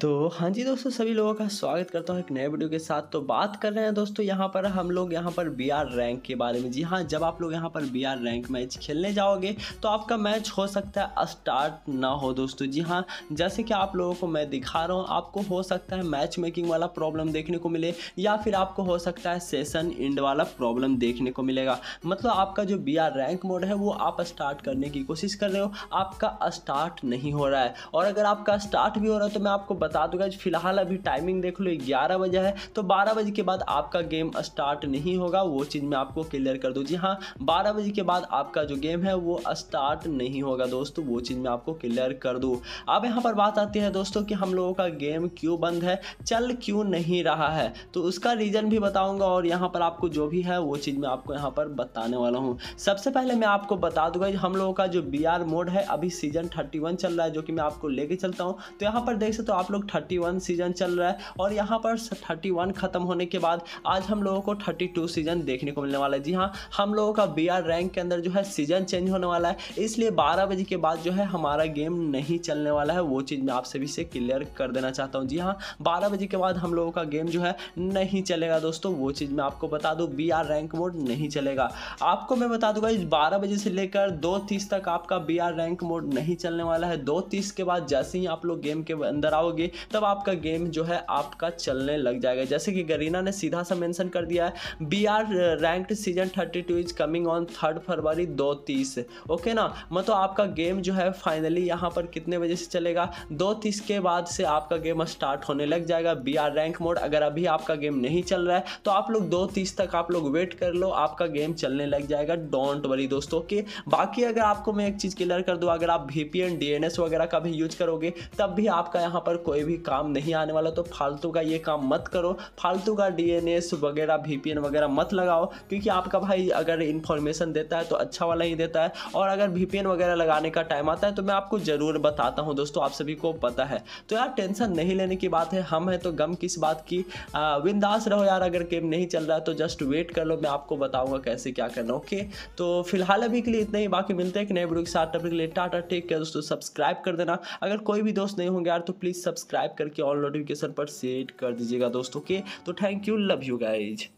तो हाँ जी दोस्तों सभी लोगों का स्वागत करता हूँ एक नए वीडियो के साथ तो बात कर रहे हैं दोस्तों यहाँ पर हम लोग यहाँ पर बी आर रैंक के बारे में जी हाँ जब आप लोग यहाँ पर बी आर रैंक मैच खेलने जाओगे तो आपका मैच हो सकता है स्टार्ट ना हो दोस्तों जी हाँ जैसे कि आप लोगों को मैं दिखा रहा हूँ आपको हो सकता है मैच मेकिंग वाला प्रॉब्लम देखने को मिले या फिर आपको हो सकता है सेशन इंड वाला प्रॉब्लम देखने को मिलेगा मतलब आपका जो बी आर रैंक मोड है वो आप स्टार्ट करने की कोशिश कर रहे हो आपका स्टार्ट नहीं हो रहा है और अगर आपका स्टार्ट भी हो रहा है तो मैं आपको बता दूंगा फिलहाल अभी टाइमिंग देख लो ग्यारह बजे है तो बारह बजे के बाद आपका गेम स्टार्ट नहीं होगा वो चीज़ मैं आपको क्लियर कर दू जी हाँ बारह बजे के बाद आपका जो गेम है वो स्टार्ट नहीं होगा दोस्तों वो चीज़ मैं आपको क्लियर कर दू अब यहाँ पर बात आती है दोस्तों कि हम लोगों का गेम क्यों बंद है चल क्यों नहीं रहा है तो उसका रीज़न भी बताऊंगा और यहाँ पर आपको जो भी है वो चीज़ मैं आपको यहाँ पर बताने वाला हूँ सबसे पहले मैं आपको बता दूंगा हम लोगों का जो बी मोड है अभी सीजन थर्टी चल रहा है जो कि मैं आपको लेके चलता हूँ तो यहाँ पर देख सकते हो आप लोग लोग 31 सीज़न चल रहा है और यहाँ पर 31 ख़त्म होने के बाद आज हम लोगों को 32 सीज़न देखने को मिलने वाला है जी हाँ हम लोगों का बी आर रैंक के अंदर जो है सीज़न चेंज होने वाला है इसलिए बारह बजे के बाद जो है हमारा गेम नहीं चलने वाला है वो चीज़ मैं आप सभी से क्लियर कर देना चाहता हूँ जी हाँ बारह बजे के बाद हम लोगों का गेम जो है नहीं चलेगा दोस्तों वो चीज़ मैं आपको बता दूँ बी आर रैंक मोड नहीं चलेगा आपको मैं बता दूंगा इस बारह बजे से लेकर दो तीस तक आपका बी आर रैंक मोड नहीं चलने वाला है दो तीस के बाद जैसे ही आप लोग गेम के अंदर आओगे जाएगी तब आपका गेम जो है आपका चलने लग जाएगा जैसे कि गरीना ने सीधा सा मेंशन कर दिया है B R ranked season thirty two is coming on third February दो तीस ओके ना मतलब तो आपका गेम जो है फाइनली यहाँ पर कितने बजे से चलेगा दो तीस के बाद से आपका गेम स्टार्ट होने लग जाएगा बी आर रैंक मोड अगर अभी आपका गेम नहीं चल रहा है तो आप लोग दो तीस तक आप लोग वेट कर लो आपका गेम चलने लग जाएगा डोंट वरी दोस्तों के बाकी अगर आपको मैं एक चीज़ क्लियर कर दूँ अगर आप वी पी वगैरह का भी यूज करोगे तब भी आपका यहाँ पर कोई भी काम नहीं आने वाला तो फालतू का ये काम मत करो फालतू का डी वगैरह वी वगैरह मत लगाओ क्योंकि आपका भाई अगर इन्फॉर्मेशन देता है तो अच्छा वाला ही देता है और अगर वी वगैरह लगाने का टाइम आता है तो मैं आपको ज़रूर बताता हूँ दोस्तों आप सभी को पता है तो यार टेंशन नहीं लेने की बात है हम हैं तो गम किस बात की विंदास रहो यार अगर गेम नहीं चल रहा है तो जस्ट वेट कर लो मैं आपको बताऊँगा कैसे क्या करना ओके तो फिलहाल अभी के लिए इतना ही बाकी मिलते हैं एक नए वीडियो के साथ अभी के लिए टाटा टेक केयर दोस्तों सब्सक्राइब कर देना अगर कोई भी दोस्त नहीं होंगे यार तो प्लीज़ सब्सक्राइब सब्सक्राइब करके ऑल नोटिफिकेशन पर सेट कर दीजिएगा दोस्तों के तो thank you love you guys